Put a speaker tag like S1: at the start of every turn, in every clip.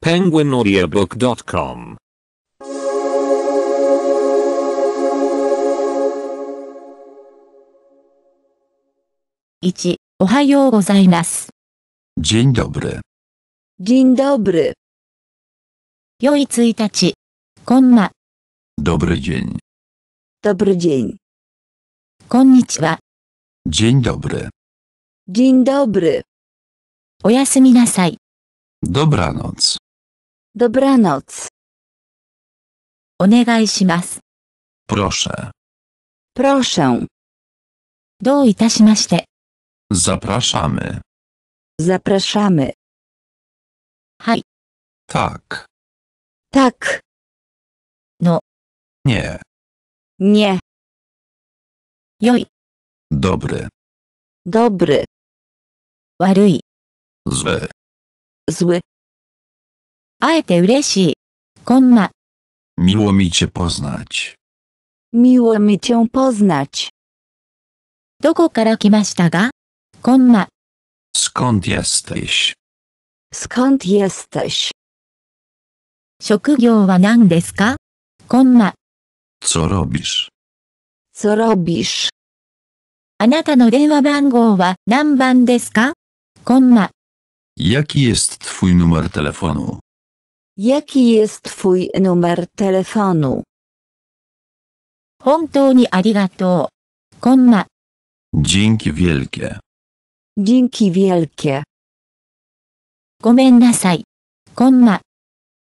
S1: penguinaudiobook.com1.
S2: おはようございます。
S3: Dzień dobry.
S2: Dzień dobry. 良い1
S3: dobry. dzień.
S2: Dobry dzień.
S3: Dzień dobry.
S2: Dzień dobry. おやすみなさい。
S3: Dobranoc.
S2: Dobranoc. お願いします。
S3: Proszę.
S2: Proszę. どういたしまして。
S3: Zapraszamy.
S2: Zapraszamy. Zapraszamy. Hai.
S3: Tak.
S2: Tak. No. Nie. Nie. 良い。Dobry. Dobry. Dobry. 悪い。Zły. Zły. 会えて嬉しい。こんな。
S3: Miło mi cię poznać.
S2: Miło mi cię poznać. どこから来ましたがこんな。
S3: Skąd jesteś?
S2: Skąd jesteś? 職業は何ですかこんな。Co robisz? Co robisz? あなたの電話番号は何番ですかこんな。
S1: Jaki jest twój numer telefonu?
S2: Jaki jest twój numer telefonu? 本当にありがとう。こんな、
S3: Dzięki wielkie.
S2: Dzięki wielkie. ごめんなさい。こんな、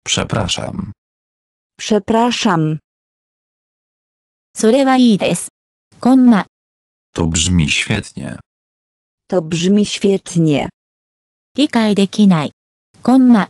S3: Przepraszam.
S2: Przepraszam.
S3: To brzmi świetnie.
S2: To brzmi świetnie. 理解できない。こんな、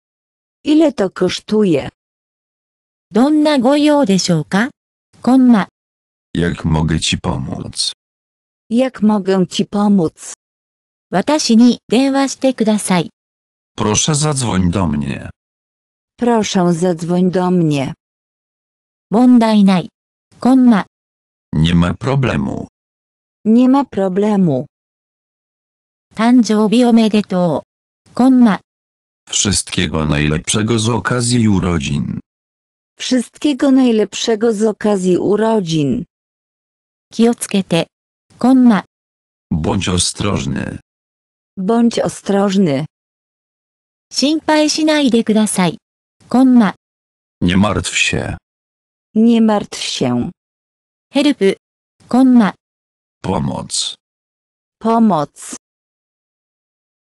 S2: Ile to kosztuje? どんなご用でしょうかコンマ、
S3: Jak mogę ci pomóc?
S2: Jak mogę ci pomóc?
S3: Proszę zadzwoń do mnie.
S2: Proszę zadzwoń do mnie. 問題ない。コンマ、
S3: Nie ma problemu.
S2: Nie ma problemu. 誕生日おめでとう。コンマ、
S3: Wszystkiego najlepszego
S1: z okazji urodzin.
S2: Wszystkiego najlepszego z okazji urodzin.
S3: Bądź ostrożny.
S2: Bądź ostrożny.
S3: Nie martw się.
S2: Nie martw się. Konna. Pomoc. Pomoc.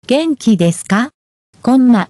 S2: 元気ですかこんな。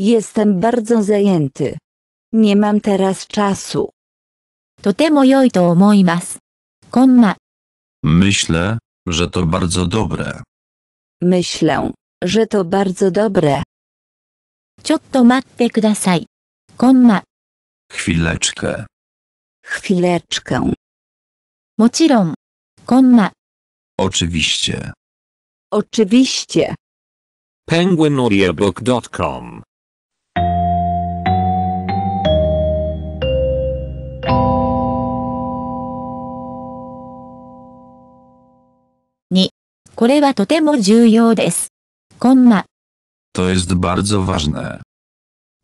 S2: Jestem bardzo zajęty. Nie mam teraz czasu. To
S3: Myślę, że to bardzo dobre.
S2: Myślę, że to bardzo dobre. ちょっと待ってください。こんな、
S3: Chwileczkę.
S2: Chwileczkę. もちろん。こんな、
S3: Oczywiście.
S2: Oczywiście. Oczywiście.
S3: PenguinAudioBook.com
S2: これはとても重要です。コンマ。
S3: To jest bardzo ważne.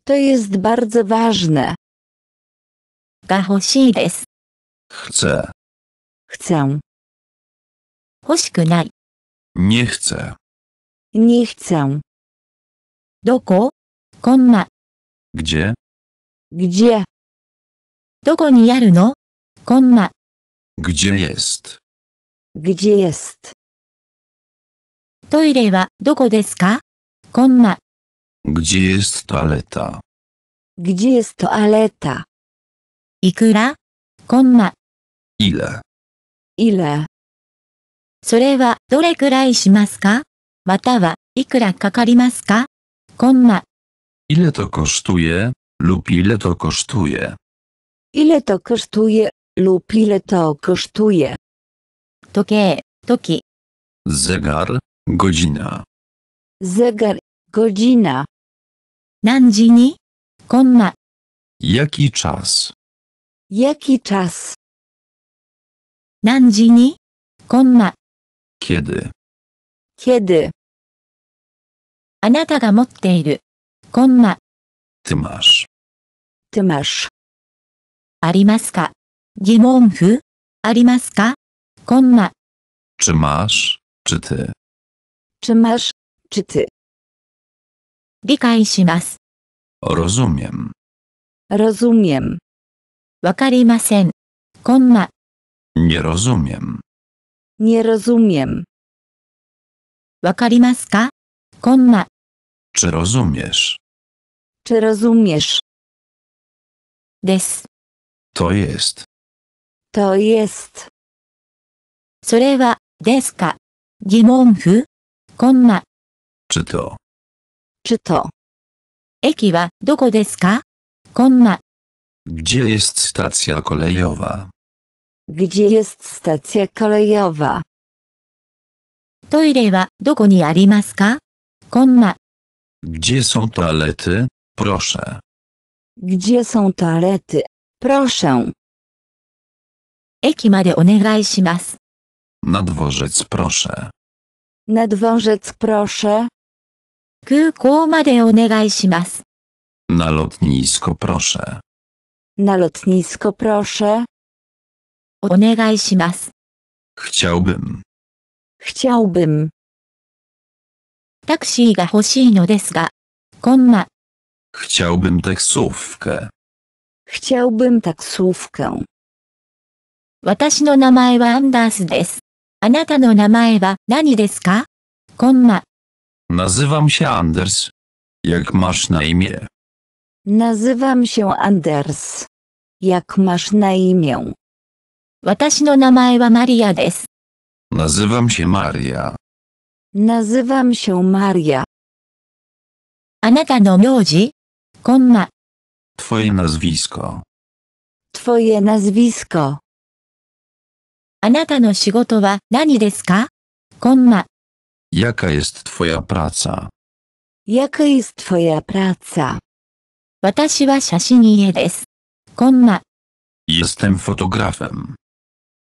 S2: To jest bardzo ważne. が欲しいです。
S3: Chcę.
S2: Chcę. 欲しくない。
S3: Nie chcę.
S2: Nie chcę. どこコンマ。Gdzie? Gdzie? どこにあるのコンマ。
S3: Gdzie no? jest?
S2: Gdzie jest? トイレはどこですかこんな。
S3: Gdzie jest toaleta?
S2: Gdzie jest toaleta? いくらこんな。Ile? Ile? それはどれくらいしますかまたはいくらかかりますかこんな。
S3: Ile to
S1: kosztuje? Lub ile to kosztuje?
S2: Ile to kosztuje? Lub ile to kosztuje? 時計、時。
S3: Zegar, Godzina.
S2: Zegar. Godzina.
S3: Jaki czas?
S2: Jaki czas? Konna. Kiedy? あなたが持っている。こんな。
S3: Ty masz.
S2: Ty masz. ありますか疑問符ありますかこんな。
S3: Czy masz? Czy ty?
S2: Czy masz? Czy ty? Rozumiem.
S3: Rozumiem.
S2: Rozumiem. Wakarimasen. Konma.
S3: Nie rozumiem.
S2: Nie rozumiem. Wakarimaska? Konma.
S3: Czy rozumiesz?
S2: Czy rozumiesz? Des.
S3: To jest.
S2: To jest. Sorewa, deska, gimonfu? konna. Czy to? Czy to?
S3: Gdzie jest stacja kolejowa?
S2: Gdzie jest stacja kolejowa?
S3: Gdzie są toalety? Proszę.
S2: Gdzie są toalety? Proszę. 駅までお願いします。
S3: Na dworzec proszę.
S2: Nadwążec proszę. 그 고마대 오네가이시마스.
S3: Na lotnisko proszę.
S2: Na lotnisko proszę. 오네가이시마스.
S3: Chciałbym.
S2: Chciałbym. 택시가 欲しいのですが, no komma.
S3: Chciałbym taksówkę.
S2: Chciałbym taksówkę. 私の名前はアンダースです。あなたの名前は何ですかコンマ。
S1: Nazywam się Anders. Jak masz na imię?
S2: Nazywam się Anders. Jak masz na imię? Maria.
S3: Nazywam się Maria.
S2: Nazywam się Maria.
S3: Twoje nazwisko.
S2: Twoje nazwisko. あなたの仕事は何ですかコンマ。
S3: Jaka jest twoja praca?
S2: Jaka jest twoja praca? 私は写真家です。コンマ。
S3: Jestem fotografem.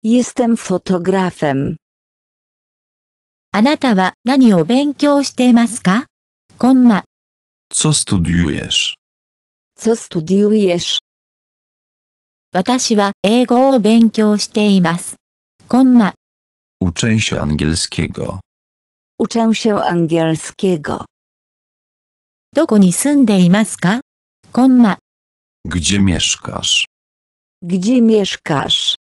S2: Jestem fotografem. あなたは何を勉強していますかコンマ。
S3: Co studiujesz?
S2: Co studiujesz? 私は英語を勉強しています。Konna.
S3: Uczę się angielskiego.
S2: Uczę się angielskiego.
S3: Gdzie mieszkasz?
S2: Gdzie mieszkasz?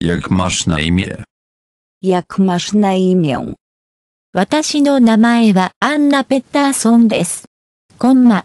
S3: Jak masz na imię?
S2: Jak masz na imię? 私の名前はアンナ・ペッターソンです。こんな。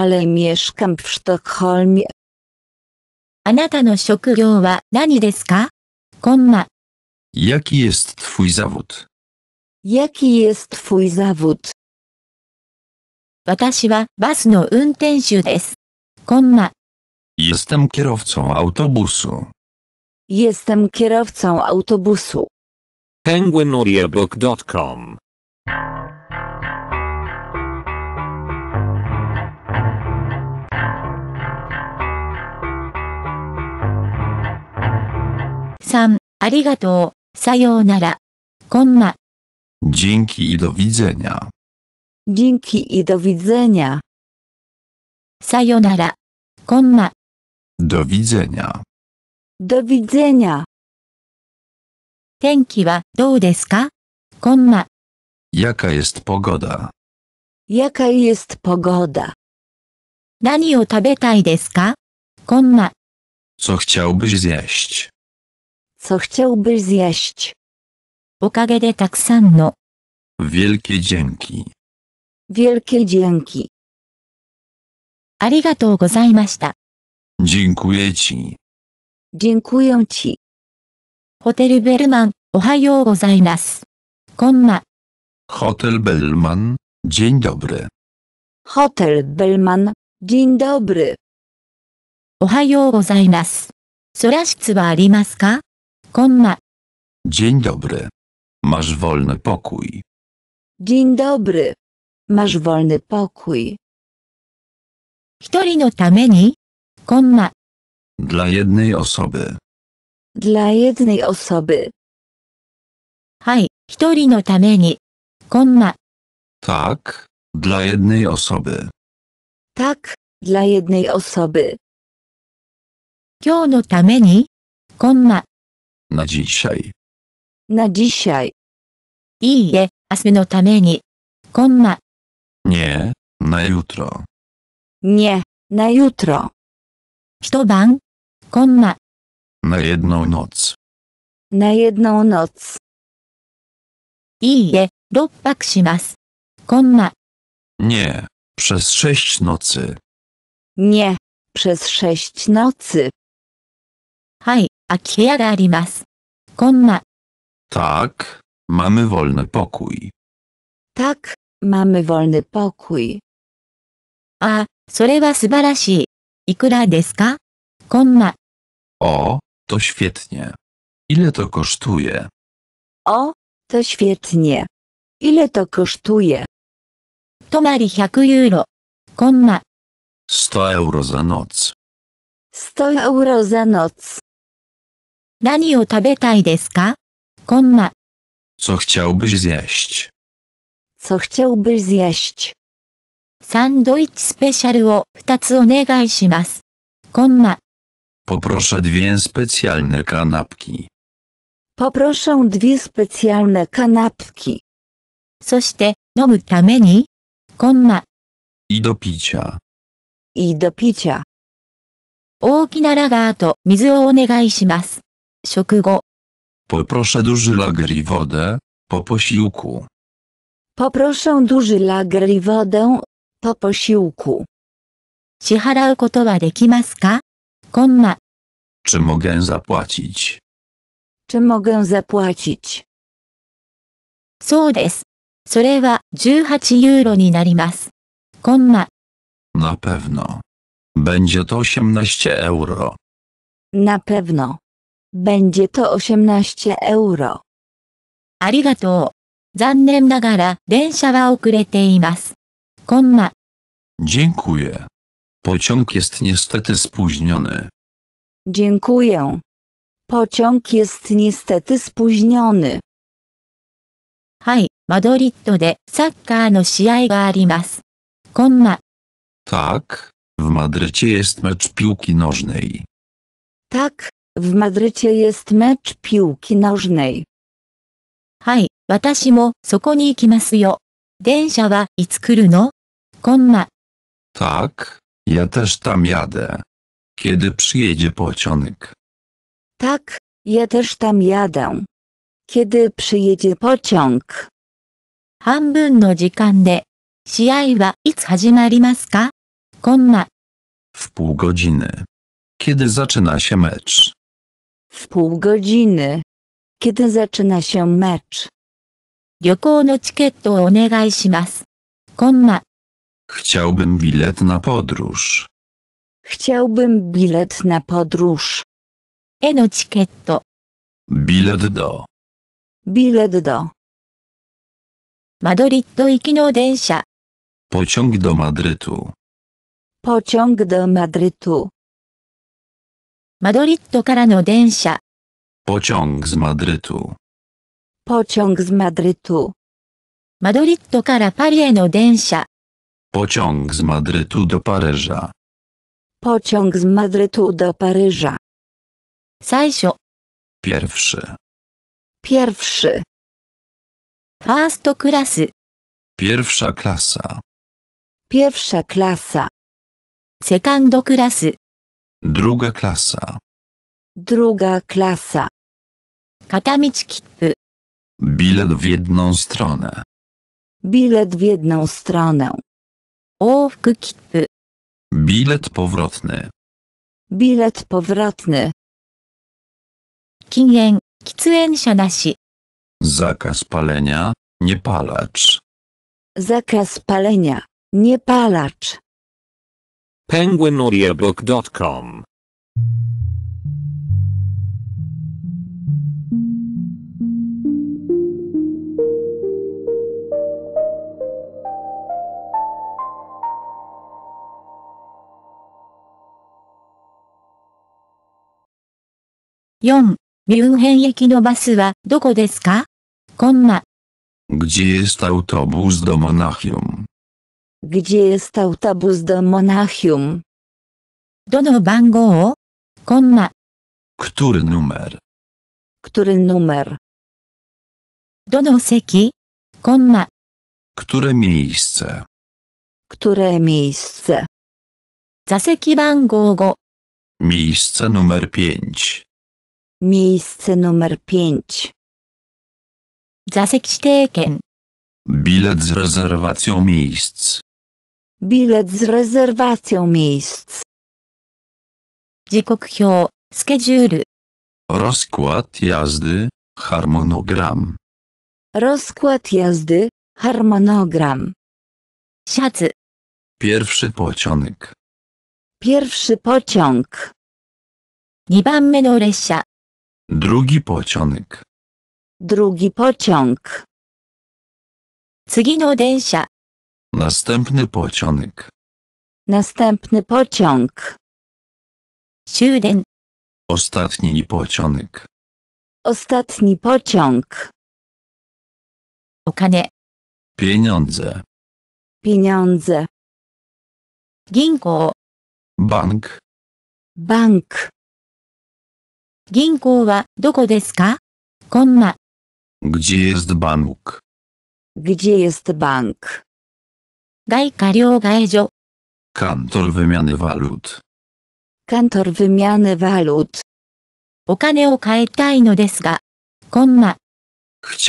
S2: ale mieszkam w Sztokholmie. A あなたの職業は何ですかコンマ
S1: Jaki jest twój zawód?
S2: Jaki jest twój zawód? 私はバスの運転手です。コンマ
S1: Jestem kierowcą autobusu.
S2: Jestem kierowcą autobusu.
S1: penguinaudiobook.com
S2: さん、ありがとう、さようなら。コンマ。
S3: Dzięki i do widzenia.
S2: Dzięki i do widzenia. Sayonara. Komma.
S3: Do widzenia.
S2: Do widzenia. 天気はどうですか Komma.
S3: Jaka jest pogoda?
S2: Jaka jest pogoda? 何を食べたいですか Komma.
S3: Co chciałbyś zjeść?
S2: co chciałbyś zjeść? Okage de taksanno.
S3: Wielkie dzięki.
S2: Wielkie dzięki. Arigatou gozaimashita.
S3: Dziękuję ci.
S2: Dziękuję ci. Hotel Bellman, ohayou gozaimasu. Konma.
S3: Hotel Bellman, dzień dobry.
S2: Hotel Bellman, dzień dobry. Ohayou gozaimasu. Sora shitsu wa ka? Konna.
S3: Dzień dobry. Masz wolny pokój.
S2: Dzień dobry. Masz wolny pokój. No
S3: dla jednej osoby.
S2: Dla jednej osoby. No
S3: tak. dla jednej osoby.
S2: Tak, dla jednej osoby. 今日のために、こんな、
S3: na dzisiaj.
S2: Na dzisiaj. I je, asmy no tameni. Konma.
S3: Nie, na jutro.
S2: Nie, na jutro. bank? Konma.
S3: Na jedną noc.
S2: Na jedną noc. I je, doppak shimasu. Konma.
S3: Nie, przez sześć nocy.
S2: Nie, przez sześć nocy. Haj, 空き部屋があります。コンマ。
S3: Tak, mamy wolny pokój.
S2: Tak, mamy wolny pokój. あ、それは素晴らしい。いくらですかコンマ。
S3: O, to świetnie. Ile to kosztuje?
S2: O, to świetnie. Ile to kosztuje? Tomari 100 euro. Komma.
S3: 100 euro za noc.
S2: 100 euro za noc. 何を食べたいですかコンマ。
S3: Co chciałbyś zjeść?
S2: Co chciałbyś zjeść? サンドイッチスペシャルを2つお願いします。コンマ。
S1: Poproszę dwie specjalne kanapki.
S2: Poproszę dwie specjalne kanapki. そして、飲むために、コンマ。
S3: I do picia.
S2: I do picia. 大きなラガーと水をお願いします。食後。
S3: Poproszę
S1: duży lager i wodę, po posiłku.
S2: Poproszę duży lager i wodę, po posiłku.
S3: Czy mogę zapłacić?
S2: Czy mogę zapłacić? そうですそれは18
S3: Na pewno. Będzie to 18 euro.
S2: Na pewno. Będzie to 18 euro. Komma.
S1: Dziękuję. Pociąg jest niestety
S2: spóźniony. Dziękuję. Pociąg jest niestety spóźniony. de sakka no Komma.
S1: Tak, w Madrycie jest mecz piłki nożnej.
S2: Tak, w Madrycie jest mecz piłki nożnej. No?
S3: Tak, ja też tam jadę.
S1: Kiedy przyjedzie pociąg?
S2: Tak, ja też tam jadę. Kiedy przyjedzie pociąg? No
S1: w pół godziny. Kiedy zaczyna się mecz?
S2: W pół godziny. Kiedy zaczyna się mecz?
S1: Chciałbym bilet na podróż.
S2: Chciałbym bilet na podróż.
S3: Bilet do.
S2: Bilet do Madrid
S3: Pociąg do Madrytu.
S2: pociąg do Madrytu.
S3: Pociąg z Madrytu.
S2: Pociąg z Madrytu
S3: Pociąg z Madrytu do Paryża.
S2: Pociąg z Madrytu do Paryża. 最初
S3: Pierwszy.
S2: First class.
S3: Pierwsza klasa.
S2: Pierwsza klasa. Second class.
S3: Druga klasa.
S2: Druga klasa.
S3: Bilet w jedną stronę.
S2: Bilet w jedną stronę.
S3: Bilet powrotny.
S2: Bilet powrotny.
S3: Zakaz palenia, Nie palacz.
S2: Zakaz palenia. Nie palacz.
S1: penguinaudiobook.com
S2: ミュンヘン駅のバスはどこですかコンマ。
S3: Gdzie jest autobus do Monachium?
S2: Gdzie jest autobus do Monachium? Do
S3: Który numer?
S2: Który numer? Do
S3: Które miejsce?
S2: Które miejsce? go.
S3: Miejsce numer pięć.
S2: Miejsce numer pięć. 5.
S3: Bilet z rezerwacją
S2: miejsc. Bilet z rezerwacją miejsc.
S1: Rozkład jazdy, harmonogram.
S2: Rozkład jazdy, harmonogram.
S3: Pierwszy pociąg.
S2: Pierwszy pociąg. 2
S3: Drugi pociąg.
S2: Drugi pociąg. 次の電車、
S3: Następny pociąg.
S2: Następny pociąg.
S3: Ostatni pociąg.
S2: Ostatni pociąg. お金。
S3: Pieniądze.
S2: Pieniądze. Ginko.
S3: Bank. Gdzie jest bank?
S2: Gdzie jest bank? Gajka
S3: Kantor wymiany walut.
S2: Kantor wymiany walut.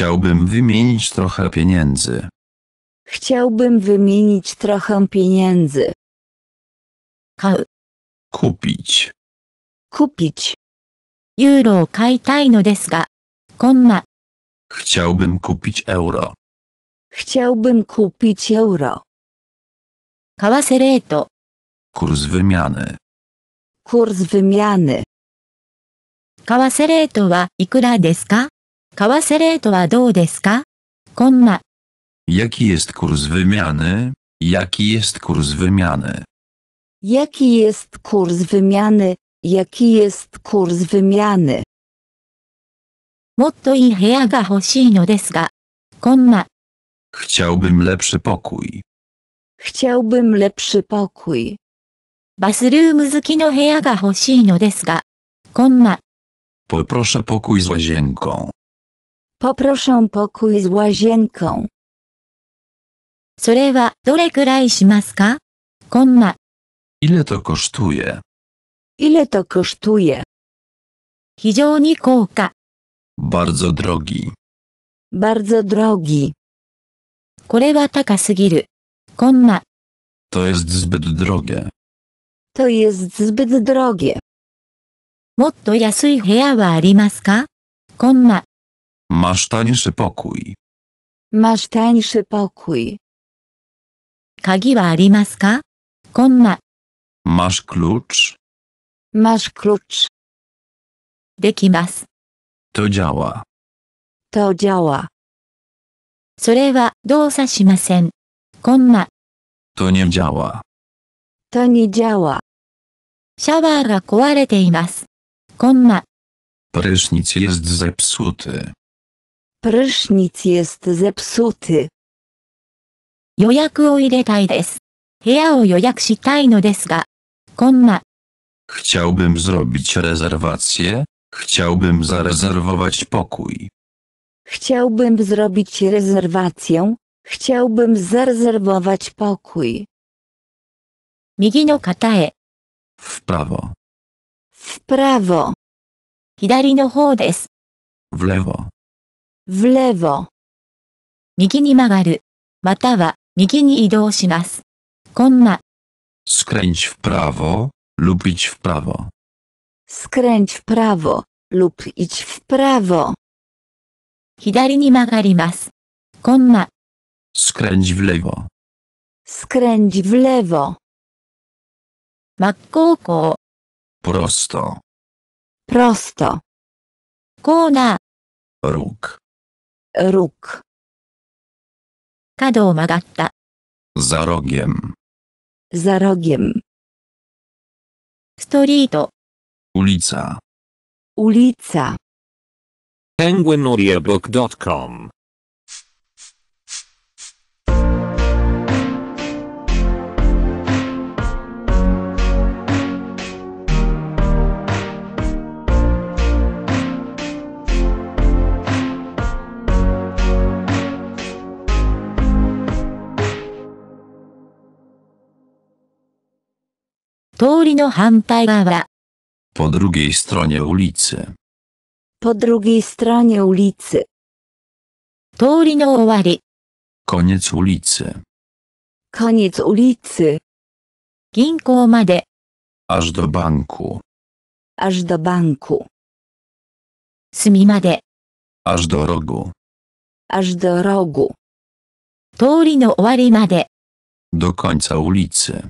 S3: No wymienić trochę pieniędzy.
S2: Chciałbym wymienić trochę pieniędzy.
S3: Kupić. No kupić euro.
S2: Chciałbym kupić euro. 為レート。
S3: Kurs wymiany.
S2: Kurs wymiany. 為替レートはいくらですか為替レートはどうですかコンマ。
S1: Jaki jest kurs wymiany? Jaki jest kurs wymiany?
S2: Jaki jest kurs wymiany? Jaki jest kurs wymiany? No
S1: Chciałbym lepszy pokój.
S2: Chciałbym lepszy pokój.
S3: Poproszę pokój z łazienką.
S2: Poproszę pokój z łazienką. それはどれくらいしますかこんな。
S3: Ile to kosztuje?
S2: Ile to kosztuje?
S3: Bardzo drogi.
S2: Bardzo drogi. これは高すぎる。konna.
S3: To jest zbyt drogie.
S2: To jest zbyt drogie. もっと安い部屋はありますかこんな。
S3: Masz tańszy pokój.
S2: Masz tańszy pokój. 鍵はありますかこんな。
S3: Masz klucz?
S2: Masz klucz.
S3: To działa.
S2: To działa. それは動作しません。Komma.
S3: To nie działa.
S2: To nie działa.
S3: Prysznic jest zepsuty.
S2: Prysznic jest zepsuty. o no des.
S1: Chciałbym zrobić rezerwację. Chciałbym zarezerwować pokój.
S2: Chciałbym zrobić rezerwację. Chciałbym zarezerwować pokój. 右の方へ、W prawo. W prawo. 左の方です。W lewo. W lewo. 右に曲がる。または、右に移動します。コンマ、
S3: Skręć w prawo lub idź w prawo.
S2: Skręć w prawo lub idź w prawo. 左に曲がります。コンマ、
S3: Skręć w lewo.
S2: Skręć w lewo. Makkoko. Prosto. Prosto. Kona. Róg. Róg. Kado magatta.
S3: Za rogiem.
S2: Za rogiem. Storito. Ulica. Ulica.
S3: PenguinAudiobook.com
S2: 通りの反対側。
S3: Po drugiej stronie ulicy.
S2: Po drugiej stronie ulicy. Tori no owari.
S3: Koniec ulicy.
S2: Koniec ulicy. made.
S3: Aż do banku.
S2: Aż do banku. made.
S3: Aż do rogu.
S2: Aż do rogu.
S3: Do końca ulicy.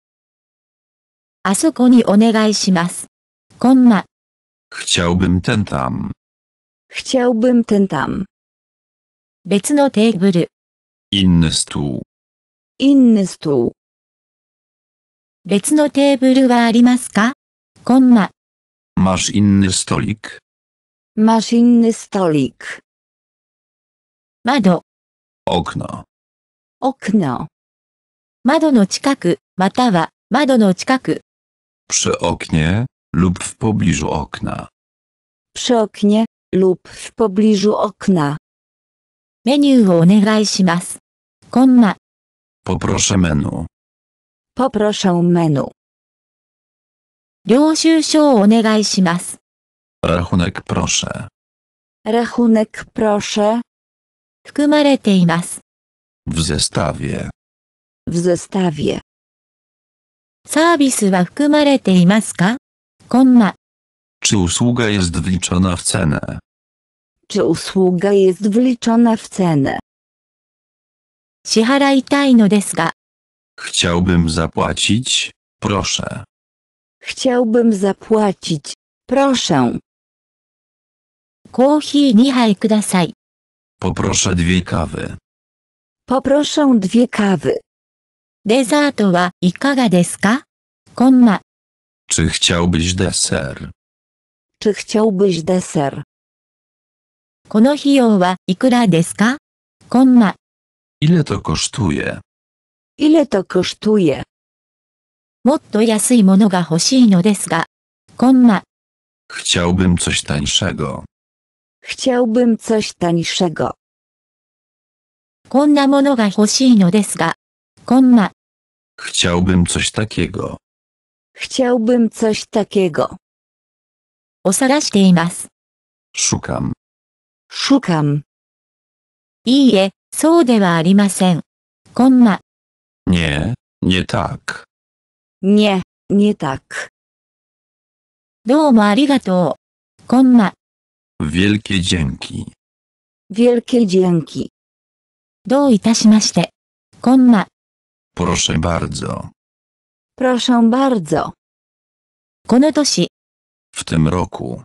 S2: あそこにお願いします。コンマ。
S3: Chciałbym ten tam.
S2: Chciałbym ten tam. 別のテーブル。
S3: Inny stół.
S2: Inny stół. 別のテーブルはありますかコンマ。
S3: Masz inny stolik?
S2: Masz inny stolik. 窓。Okno. Okno. 窓の近く、または、窓の近く。
S3: przy oknie lub w pobliżu okna.
S2: Przy oknie lub w pobliżu okna. Menu o Komma.
S3: Poproszę menu.
S2: Poproszę menu.
S3: Rachunek proszę.
S2: Rachunek proszę.
S3: W zestawie.
S2: W zestawie. サービスは含まれていますかコンマ。
S1: Czy usługa jest wliczona w cenę?
S2: Czy usługa jest wliczona w cenę?
S1: Chciałbym zapłacić, proszę.
S2: Chciałbym zapłacić, proszę. コーヒー2杯ください。
S3: Poproszę dwie kawy.
S2: Poproszę dwie kawy. デザートはいかがですかコンマ。
S3: Czy chciałbyś deser?
S2: Czy chciałbyś deser? この費用はいくらですかコンマ。
S3: Ile to kosztuje?
S2: Ile to kosztuje? もっと安いものが欲しいのですが。コンマ。
S3: Chciałbym coś tańszego.
S2: Chciałbym coś tańszego. こんなものが欲しいのですが。Konna.
S3: Chciałbym coś takiego.
S2: Chciałbym coś takiego. お探しています。Szukam. Szukam. いいえ、そうではありません。こんな。
S3: Nie, nie tak.
S2: Nie, nie tak. どうもありがとう。こんな。
S3: Wielkie dzięki.
S2: Wielkie dzięki. どういたしまして。こんな。
S3: Proszę bardzo.
S2: Proszę bardzo.
S3: W tym roku.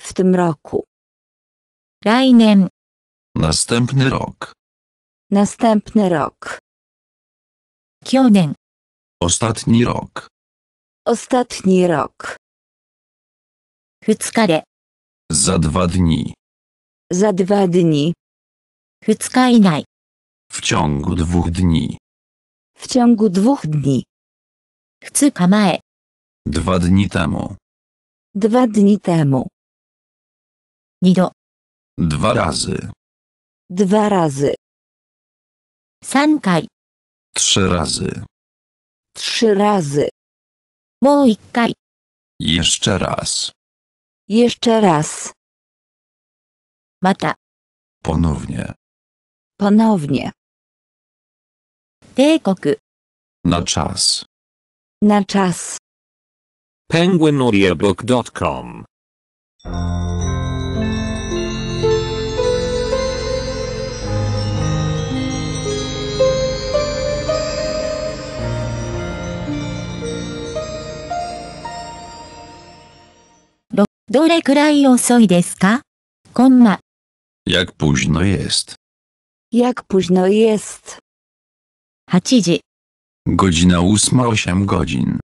S2: w tym roku,
S3: Następny rok.
S2: następny rok,
S3: Ostatni rok.
S2: ostatni rok, 2
S3: Za dwa dni.
S2: za dwa dni, 2
S3: W ciągu dwóch dni.
S2: W ciągu dwóch dni. kamae.
S3: Dwa dni temu.
S2: Dwa dni temu. 2
S3: Dwa razy.
S2: Dwa razy. 3
S3: Trzy razy.
S2: Trzy razy. もう
S3: Jeszcze raz.
S2: Jeszcze raz. Mata. Ponownie. Ponownie. 帝国。
S3: Na czas.
S2: Na czas.
S3: penguinaudiobook.com
S2: どれくらい遅いですかコンマ、
S3: Jak późno jest.
S2: Jak późno jest? 8.
S3: Godzina
S1: ósma osiem godzin.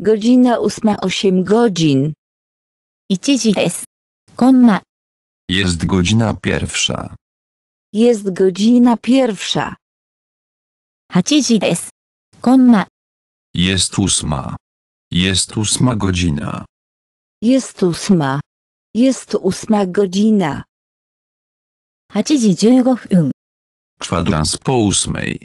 S2: Godzina ósma osiem godzin. konna
S3: jest godzina pierwsza.
S2: Jest godzina pierwsza. konna
S3: jest ósma. Jest ósma godzina.
S2: Jest ósma. Jest ósma godzina. 8時
S1: 15 po ósmej.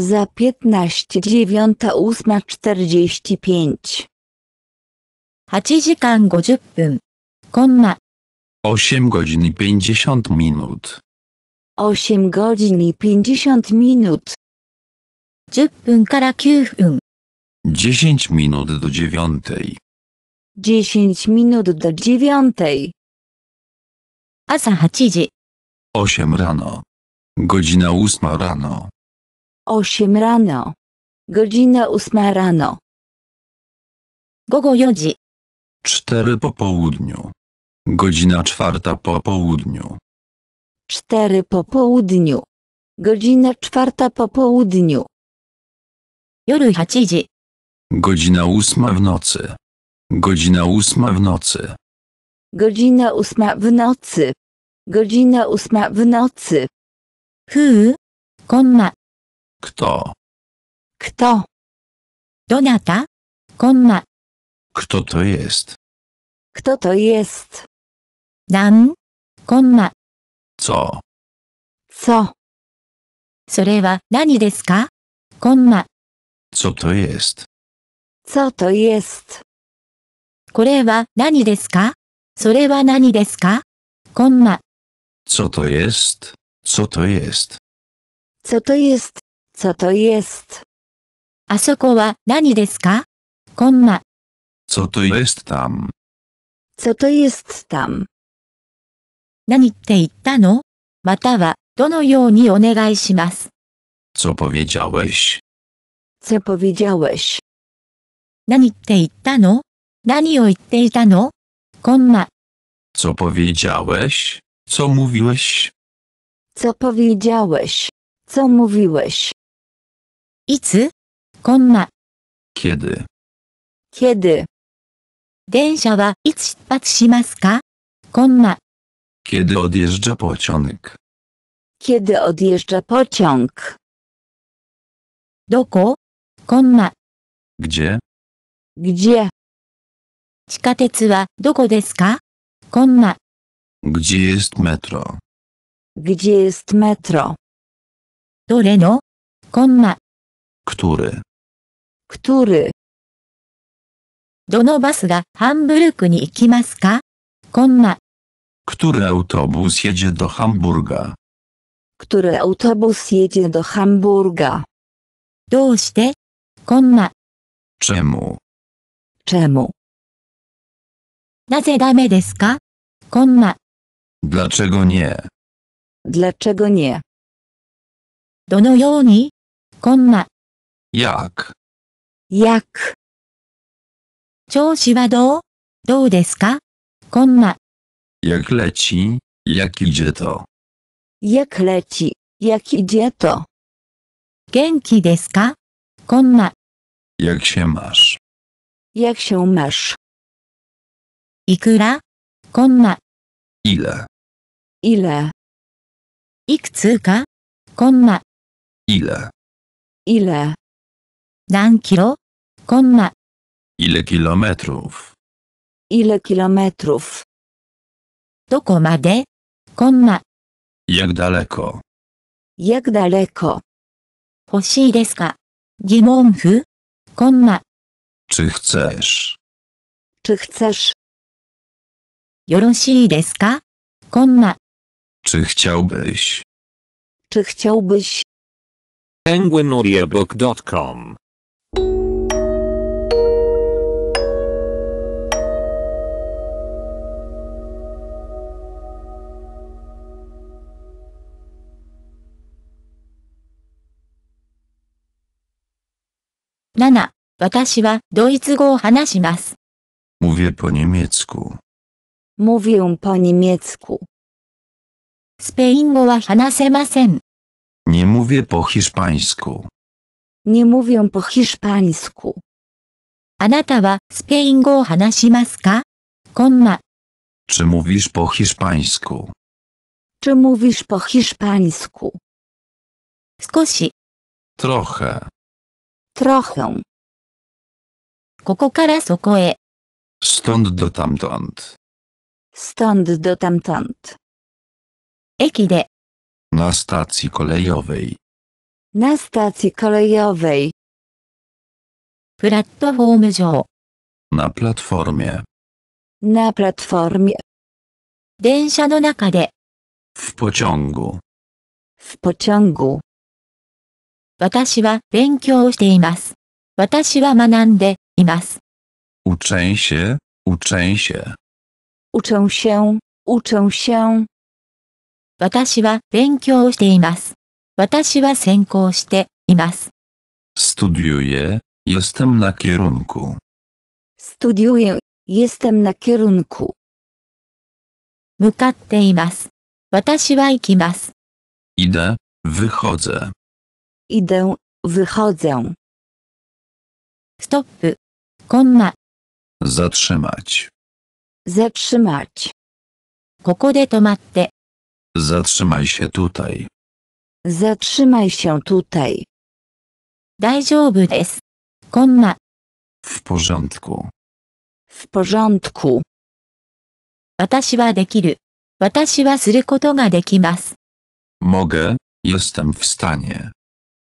S2: Za piętnaście dziewiąta ósma czterdzieści pięć. 8
S1: 8 godzin i 50 minut.
S2: 8 godzin i 50 minut.
S3: 10 minut do dziewiątej.
S2: 10 minut do dziewiątej. 朝8
S3: osiem rano. Godzina 8 rano.
S2: 8 rano. Godzina 8 rano. Gogo 4
S3: Cztery po południu. Godzina czwarta po południu.
S2: 4 po południu. Godzina czwarta po południu. Joru 8
S3: Godzina ósma w nocy. Godzina ósma w nocy.
S2: Godzina ósma w nocy. Godzina ósma w nocy. Hu, komma. Kto? Kto? Donata? Komma.
S3: Kto to jest?
S2: Kto to jest? Dan? Komma. Co? Co? それは何ですかコンマ。
S3: Co to jest?
S2: Co to jest? Co to jest? Co
S3: to jest?
S2: Co to jest? Co to jest? あそこは何ですかコンマ。
S3: Co to jest tam?
S2: Co to jest tam? 何って言ったのまたは、どのようにお願いします
S3: Co powiedziałeś?
S2: Co powiedziałeś? 何って言ったの何を言っていたのコンマ。
S3: Co powiedziałeś? Co mówiłeś?
S2: Co powiedziałeś? Co mówiłeś? いつコンマ。kiedy? kiedy? 電車はいつ出発しますかコンマ。
S3: kiedy odjeżdża pociąg?
S2: kiedy odjeżdża pociąg? どこコンマ。gdzie? gdzie? 地下鉄はどこですかコンマ。
S3: gdzie jest metro?
S2: gdzie jest metro? どれのコンマ。który, który。どのバスがハンブルクに行きますかこんな、
S3: który autobus jedzie do Hamburga,
S2: Który autobus jedzie do Hamburga? どうしてこんな、czemu, Czemu?
S3: Dlaczego nie,
S2: Dlaczego nie? どのようにこんな、jak, やく。調子はどうどうですかこんな、
S3: jak leci, jak idzie to,
S2: Jak leci? Jak idzie to? 元気ですかこんな、
S3: jak się masz,
S2: Jak się masz? いくらこんな、ile, Ile? いくつかこんな、ile, Ile? 何キロコンマ
S3: Ile kilometrów?
S2: Ile kilometrów? どこまでコンマ
S3: Jak daleko?
S2: Jak daleko? 欲しいですか疑問符コンマ
S3: Czy chcesz?
S2: Czy chcesz? よろしいですかコンマ
S3: Czy chciałbyś?
S2: Czy chciałbyś?
S3: penguinaudiobook.com
S2: 7. 私はドイツ語を話します。
S3: Mówię po niemiecku.
S2: Mówię po niemiecku.
S1: nie mówię po hiszpańsku.
S2: Nie mówię po hiszpańsku.
S3: Czy mówisz po hiszpańsku?
S2: Czy mówisz po hiszpańsku?
S3: Trochę.
S2: Trochę. ここからそこへ。
S3: Stąd dotamtąd.
S2: Stąd do tamtąd.
S3: Na stacji kolejowej.
S2: Na stacji kolejowej.
S3: Na platformie.
S2: Na platformie. No
S3: w pociągu.
S2: W pociągu. 私は勉強しています。私は学んでいます。
S3: Uczę się, uczę się.
S2: Uczę się, uczę się. 私は勉強しています。私は専攻しています。
S3: Studiuję, jestem na kierunku.
S2: Studiuję, jestem na kierunku. 向かっています。私は行きます。
S3: Idę, wychodzę.
S2: Idę, wychodzę. Stop, komma.
S3: Zatrzymać.
S2: Zatrzymać.
S3: Zatrzymaj się tutaj.
S2: Zatrzymaj się tutaj.
S3: W porządku.
S2: W porządku.
S3: Mogę, jestem w stanie.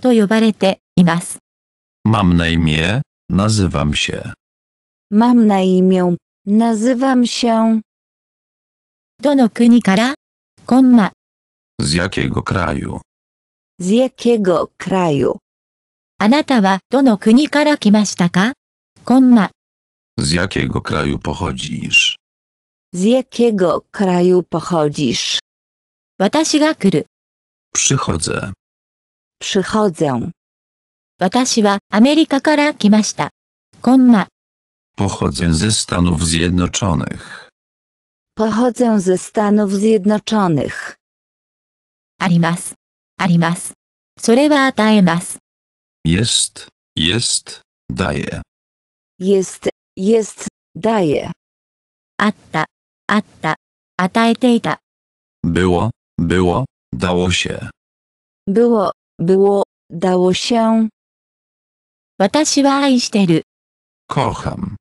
S2: と呼ばれています。
S3: Mam na imię, nazywam się.
S2: Mam na imię, nazywam się. No,
S3: z jakiego kraju?
S2: Z jakiego kraju? No,
S3: z jakiego kraju pochodzisz?
S2: Z jakiego kraju pochodzisz?
S3: Przychodzę
S2: przychodzę.
S1: Pochodzę ze Stanów Zjednoczonych.
S2: Pochodzę ze Stanów Zjednoczonych. Arimas. Arimas. wa あります。あります。それは与えます。
S3: Jest, jest, jest, daje.
S2: Jest, jest, daje. あった、あった、与えていた。
S3: Było, było, dało się.
S2: Było, było, dało się. kocham.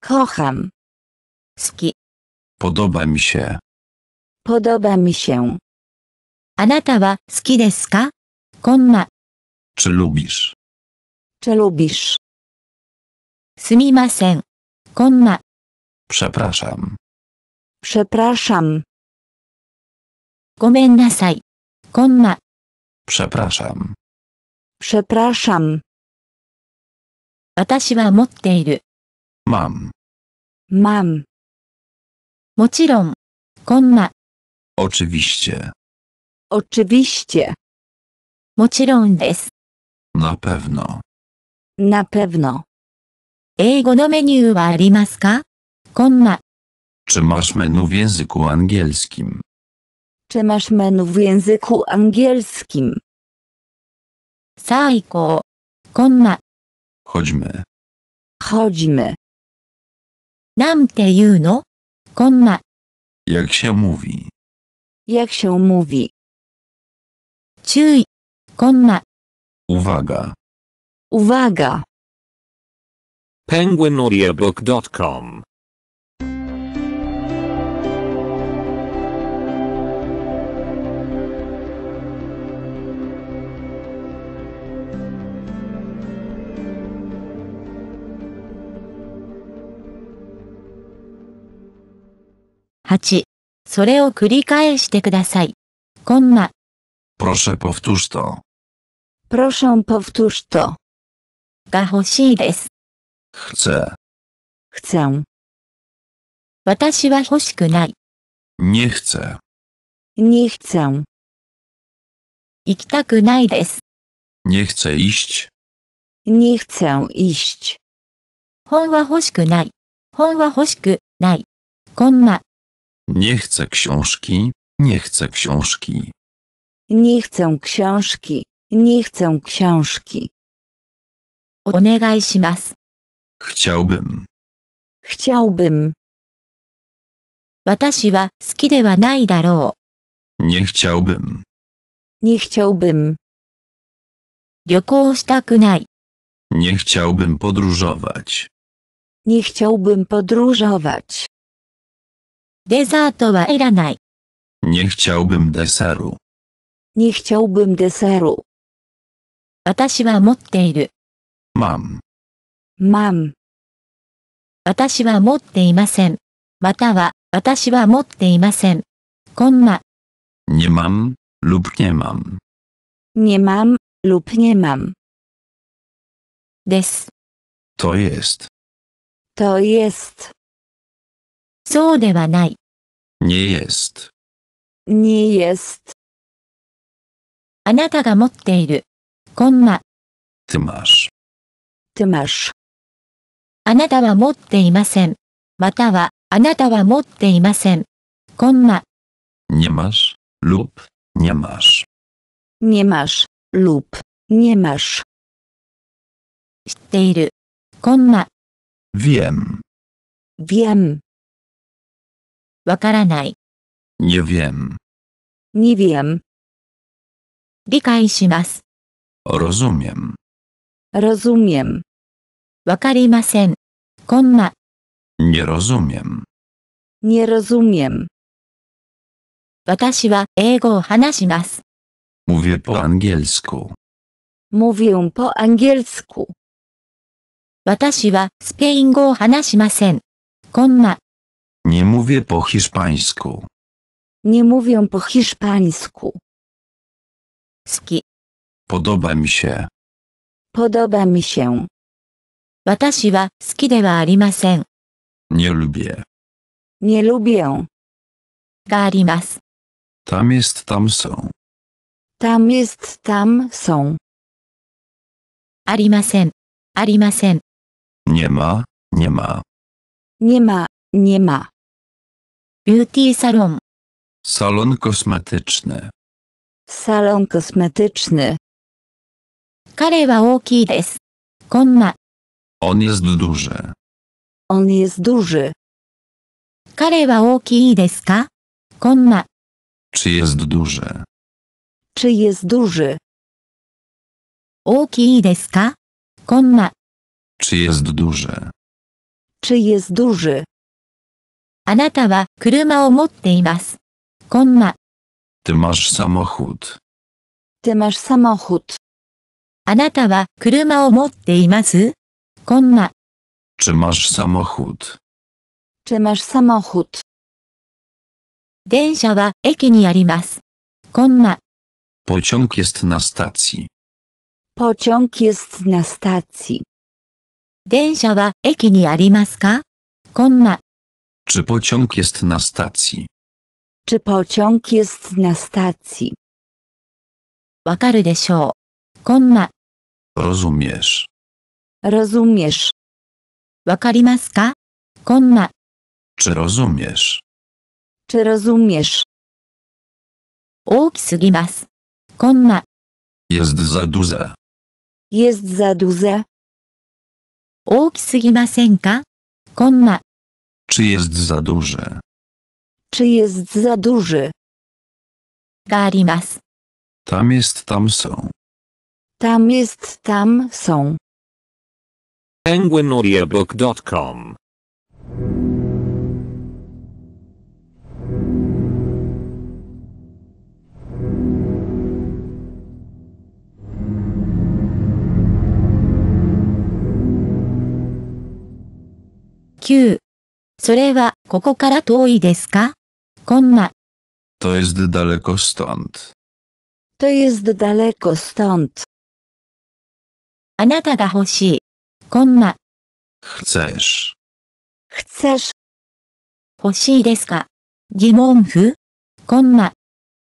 S2: Kocham.
S3: Podoba mi się.
S2: Podoba mi się.
S3: Czy lubisz?
S2: Czy lubisz? すみません。コンマ、
S3: Przepraszam.
S2: Przepraszam. ごめんなさい。コンマ、
S3: Przepraszam.
S2: Przepraszam. 私は持っている。Mam. Mam. もちろん。コンマ。
S3: Oczywiście.
S2: Oczywiście. Oczywiście.
S3: Na pewno.
S2: Na pewno.
S3: Czy
S1: masz menu w języku angielskim?
S2: czy masz menu w języku angielskim? Saiko. Konna. Chodźmy. Chodźmy. Nam te no. Konna.
S3: Jak się mówi?
S2: Jak się mówi? Czuj. Konna.
S3: Uwaga.
S2: Uwaga.
S3: penguinaudiobook.com
S2: 8. それを繰り返してください。コンマ。
S3: Proszę powtórz to.
S2: Proszę powtórz to. が欲しいです。Chcę. Chcę. 私は欲しくない。
S3: Nie chcę.
S2: Nie chcę. 行きたくないです。
S3: Nie chcę iść.
S2: Nie chcę iść. 本は欲しくない。本は欲しくない。コンマ。
S3: nie chcę książki, nie chcę książki.
S2: Nie chcę książki, nie chcę książki. Onegai shimasu.
S3: Chciałbym.
S2: Chciałbym. Watashi wa suki dewa nai darou.
S3: Nie chciałbym.
S2: Nie chciałbym.
S3: Nie chciałbym podróżować.
S2: Nie chciałbym podróżować. デザートはいらない。
S3: Nie chciałbym deseru.
S2: Nie chciałbym deseru. 私は持っている。Mam. Mam. 私は持っていません。または、私は持っていません。コンマ。
S3: Nie mam lub nie mam.
S2: Nie mam lub nie mam. です。
S3: To jest.
S2: To jest. そうではない。
S3: にえす。
S2: にえす。あなたが持っている。こんマ。
S3: てまし。
S2: てまし。あなたは持っていません。または、あなたは持っていません。こんマ。
S3: にえます。loop, にえます。
S2: にえます。loop, にえます。知っている。コンマ。v i e m わからない。
S3: Nie wiem.
S2: Nie wiem. 理解します。
S3: Rozumiem.
S2: Rozumiem. わかりません。コンマ。
S3: Nie rozumiem.
S2: Nie rozumiem. 私は英語を話します。
S3: Mówię po angielsku.
S2: Mówię po angielsku. 私はスペイン語を話しません。コンマ。
S1: Nie mówię
S3: po hiszpańsku.
S2: Nie mówią po hiszpańsku.
S3: Ski. Podoba mi się.
S2: Podoba mi się. 私は好きではありません
S3: Nie lubię.
S2: Nie lubię.
S3: Tam jest, tam są.
S2: Tam jest, tam są.
S3: Nie ma, nie ma.
S2: Nie ma, nie ma. Beauty salon.
S3: Salon kosmetyczny.
S2: Salon kosmetyczny.
S3: On jest duży.
S2: On jest duży.
S3: Czy jest duży?
S2: Czy jest duży?
S3: Czy jest duży?
S2: Czy jest duży? あなたは車を持っています。コンマ。
S3: Ty masz samochód.
S2: Ty masz samochód. あなたは車を持っていますコンマ。
S3: Czy masz samochód?
S2: Czy masz samochód? 電車は駅にあります。コンマ。
S3: Pociąg jest na stacji.
S2: Pociąg jest na stacji. 電車は駅にありますかコンマ。
S1: czy pociąg jest
S3: na stacji?
S2: Czy pociąg jest na stacji? わかるでしょう。コンマ、
S3: Rozumiesz.
S2: Rozumiesz.
S3: Czy rozumiesz?
S2: Czy rozumiesz?
S3: Jest za duże.
S2: Jest za duże. 大きすぎませんかコンマ、
S3: czy jest za duży?
S2: Czy jest za duży?
S3: Tam jest, tam są.
S2: Tam jest, tam są.
S1: PenguinAudiobook.com
S2: Q それは、ここから遠いですかコンマ。
S3: To jest daleko stąd.
S2: To jest daleko stąd. あなたが欲しい。コンマ。
S3: Chcesz.
S2: Chcesz. 欲しいですか疑問符コンマ。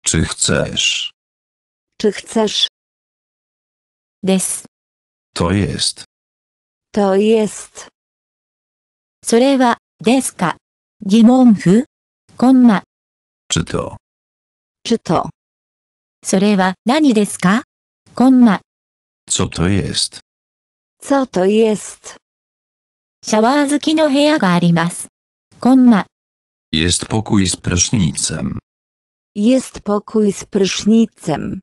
S3: Czy chcesz?
S2: Czy chcesz? です。
S3: To jest.
S2: To jest. それは、ですか疑問符こんな。czy to? Czy to? それは何ですかこんな。
S3: Co to jest?
S2: Co to jest? シャワー付きの部屋があります。こんな。
S3: Jest no pokój z prysznicem.
S2: Jest pokój z prysznicem.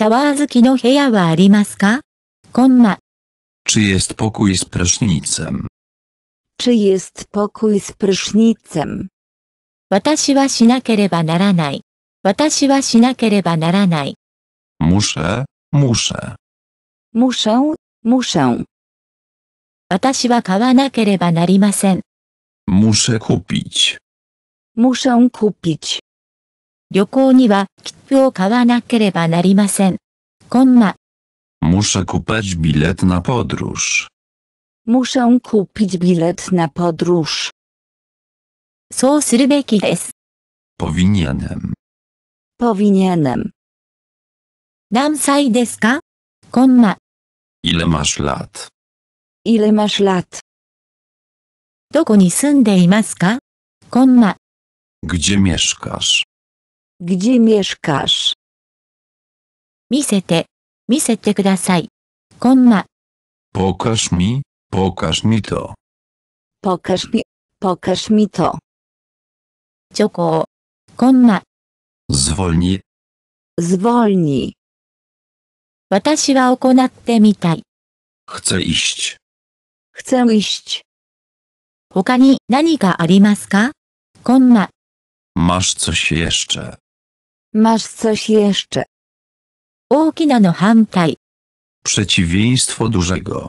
S2: No
S3: Czy jest pokój z prysznicem?
S2: Czy jest pokój z prysznicem? 私はしなければならない。私はしなければならない。
S1: Muszę, muszę.
S2: Muszę, muszę.
S3: Muszę. kupić.
S2: Muszę kupić.
S1: Muszę. kupić bilet na
S3: podróż.
S2: Muszę kupić bilet na podróż. そうするべきです。
S3: Powinienem.
S2: Powinienem. Powinienem. Dam
S3: Ile masz lat?
S2: Ile masz lat?
S3: Gdzie mieszkasz?
S2: Gdzie mieszkasz?
S3: Pokaż mi, Pokaż mi to.
S2: Pokaż mi, pokaż mi to. チョコを、こんな、
S3: Zwolnij.
S2: Zwolnij. 私は行ってみたい。
S3: Chcę iść.
S2: Chcę iść. 他に何かありますかこんな、
S3: Masz coś jeszcze.
S2: Masz coś jeszcze. No
S3: Przeciwieństwo dużego.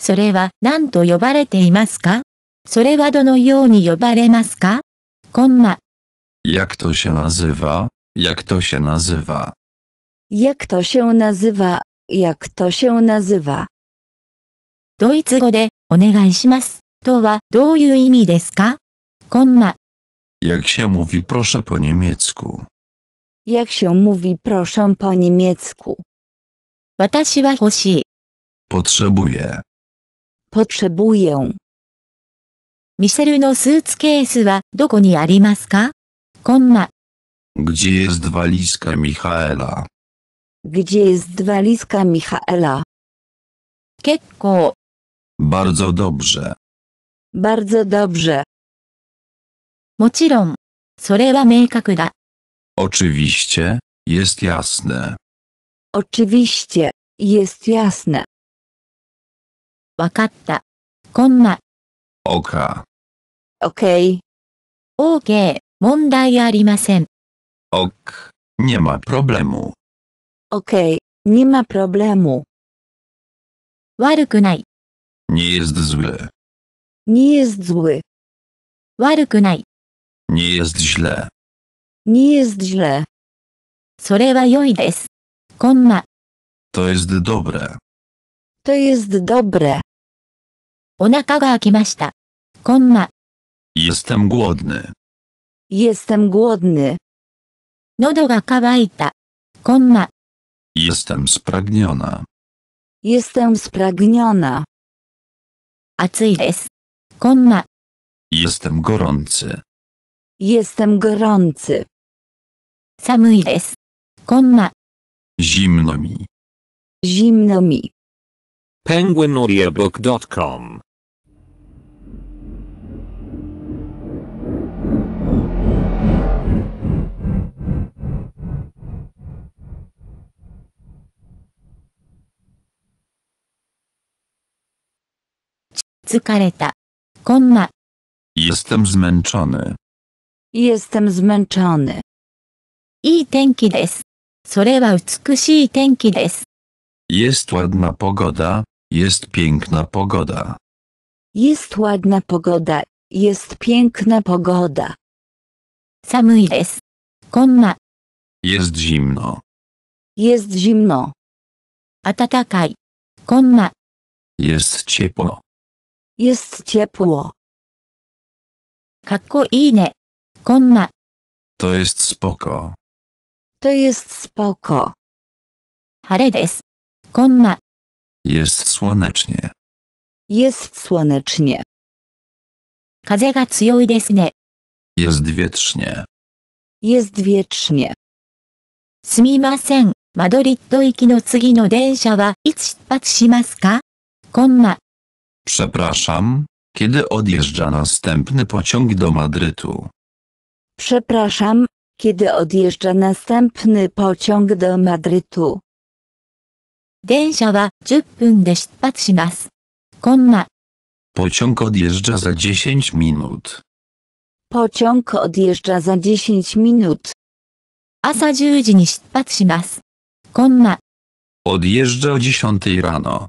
S2: それは何と呼ばれていますかそれはどのように呼ばれますかコンマ。
S1: Jak to się nazywa? Jak to się nazywa?
S2: Jak to się nazywa? Jak to się nazywa? ドイツ語でお願いしますとはどういう意味ですかコンマ。
S3: Jak się mówi proszę po niemiecku?
S2: Jak się mówi proszę po niemiecku? 私は欲しい。
S3: Potrzebuję.
S2: potrzebuję.
S3: Gdzie jest walizka Michaela?
S2: Gdzie jest walizka Michaela? Kekko.
S3: Bardzo dobrze.
S2: Bardzo dobrze.
S3: Oczywiście, jest jasne.
S2: Oczywiście, jest jasne. わかった。こんな。OK。OK。OK、問題ありません。
S3: OK、nie ma problemu。
S2: OK、nie ma problemu。悪くない。
S3: Nie jest zły.
S2: Nie jest zły. 悪くない。
S3: Nie jest źle.
S2: Nie jest źle. それは良いです。こんな。
S3: To jest dobre.
S2: To jest dobre. Jestem
S3: głodny.
S2: Jestem głodny.
S3: Jestem spragniona.
S2: Jestem spragniona.
S3: Jestem gorący.
S2: Jestem gorący. 寒いです。コンマ。
S3: Zimno mi.
S2: Zimno mi.
S3: penguinaudiobook.com
S2: 疲れた。こんな。
S1: Jestem zmęczony.
S2: Jestem zmęczony. いい天気です。それは美しい天気です。
S1: Jest ładna pogoda, jest piękna pogoda.
S2: Jest ładna pogoda, jest piękna pogoda.
S3: Jest zimno.
S2: Jest zimno. Atatakaj.
S3: Jest ciepło.
S2: Jest ciepło.
S3: To jest spoko.
S2: To jest spoko.
S3: Jest słonecznie.
S2: Jest słonecznie. 風が強いですね。
S3: Jest wietrznie.
S2: Jest wietrznie. すみません。マドリッド行きの次の電車はいつ出発しますかこんな。
S1: Przepraszam, kiedy odjeżdża następny pociąg do Madrytu?
S2: Przepraszam, kiedy odjeżdża następny pociąg do Madrytu?
S1: Pociąg odjeżdża za 10 minut.
S2: Pociąg odjeżdża za 10 minut. 朝10
S1: Odjeżdża o 10 rano.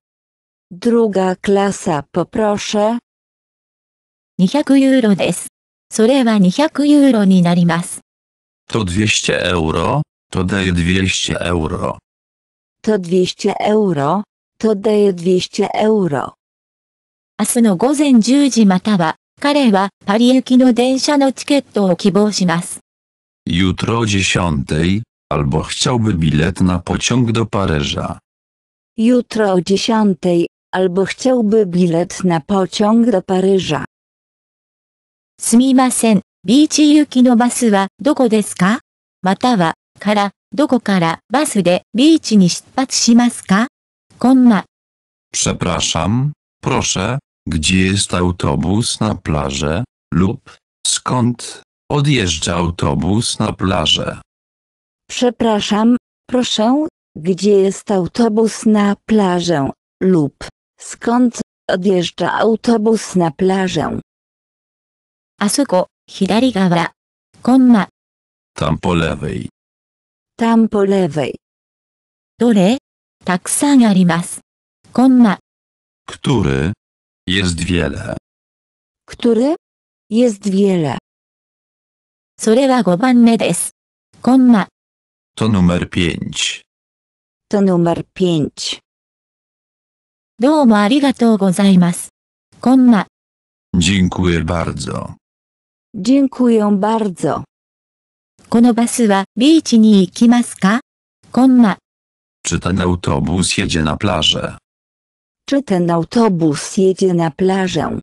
S2: Druga klasa, poproszę. 200ユーロですそれは200
S1: To 200 euro, to daje 200 euro.
S2: To 200 euro, to daje 200 euro. 明日の午前10 no no
S1: o 10, albo chciałby bilet na pociąg do Paryża.
S2: Jutro o 10 albo chciałby bilet na pociąg do Paryża. No wa doko doko kara, kara de
S1: Przepraszam, proszę, gdzie jest autobus na plażę, lub, skąd, odjeżdża autobus na plażę?
S2: Przepraszam, proszę, gdzie jest autobus na plażę, lub, Skąd odjeżdża autobus na plażę?
S3: Tam po lewej.
S2: Tam po lewej.
S3: Który? Jest wiele.
S2: Który? Jest wiele. des. 5
S3: To numer pięć.
S2: To numer pięć. どうもありがとうございます。こんま。
S3: Dziękuję bardzo.
S2: Dziękuję bardzo. このバスはビーチに行きますかこんま。
S1: Czy ten autobus jedzie na plażę?
S2: Czy ten autobus jedzie na plażę?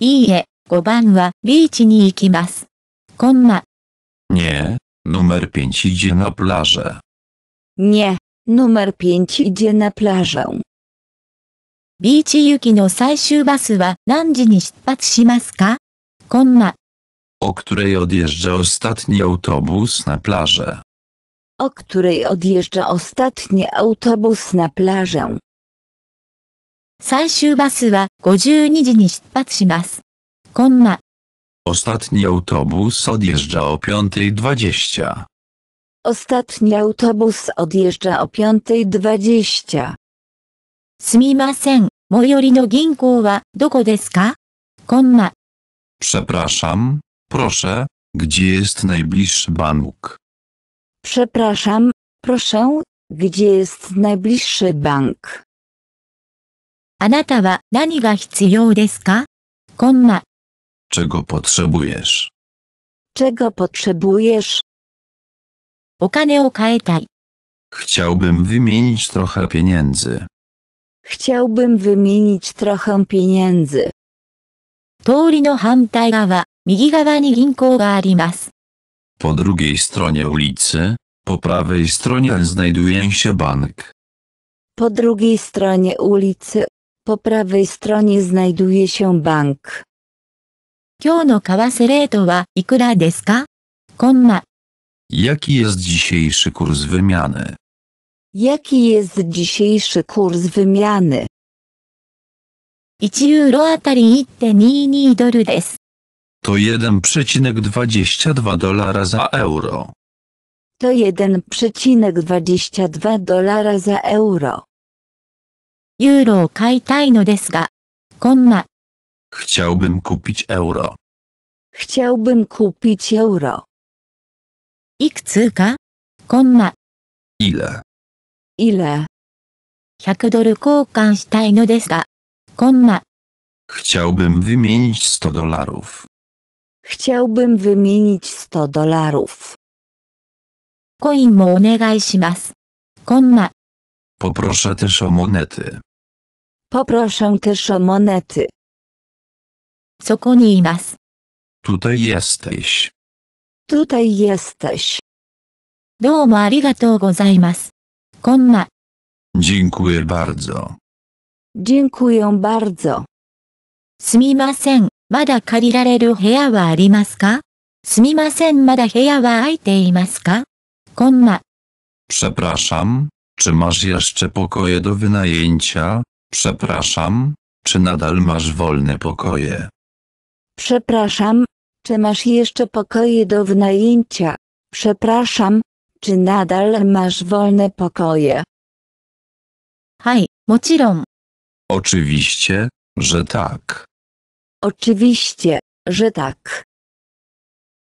S2: いいえ、5番はビーチに行きます。こんま。
S3: Nie, numer 5 idzie na plażę.
S2: Nie, numer 5 idzie na plażę. ビーチ行きの最終バスは何時に出発しますかコンマ。O
S1: której odjeżdża ostatni autobus na plażę?
S2: O której odjeżdża ostatni autobus na plażę? 最終バスは52時に出発します。コンマ。
S1: Ostatni autobus odjeżdża o 5.20.
S2: Ostatni autobus odjeżdża o 5.20. すみません。最寄りの銀行はどこですかコンマ。
S3: Przepraszam, no
S1: proszę, gdzie jest najbliższy bank?
S2: Przepraszam, proszę, gdzie jest najbliższy bank? あなたは何が必要ですかコンマ。
S3: Czego potrzebujesz?
S2: Czego potrzebujesz?
S1: Chciałbym wymienić trochę pieniędzy.
S2: Chciałbym wymienić trochę pieniędzy. No
S1: po drugiej stronie ulicy, po prawej stronie znajduje się bank.
S2: Po drugiej stronie ulicy, po prawej stronie znajduje się bank. 今日の為替レートはいくらですかコンマ
S1: Jaki jest dzisiejszy kurs wymiany?
S2: Jaki jest dzisiejszy kurs wymiany? 1ユーロあたり122
S1: To 1,22 dolara za euro.
S2: To 1,22 dolara za euro.
S3: Chciałbym kupić euro.
S2: Chciałbym kupić euro. Ile? ile? 100ドル交換したいのですが、コンマ。
S3: Chciałbym wymienić 100 dolarów.
S2: Chciałbym wymienić 100 dolarów. コインもお願いします。コンマ。
S3: Poproszę też o monety.
S2: Poproszę też o monety. そこにいます。
S3: Tutaj jesteś.
S2: Tutaj jesteś. どうもありがとうございます。Konna.
S3: Dziękuję bardzo.
S2: Dziękuję bardzo.
S3: Przepraszam,
S1: czy masz jeszcze pokoje do wynajęcia? Przepraszam, czy nadal masz wolne pokoje?
S2: Przepraszam, czy masz jeszcze pokoje do wynajęcia? Przepraszam, czy nadal masz wolne pokoje?
S3: Oczywiście, że tak.
S2: Oczywiście, że tak.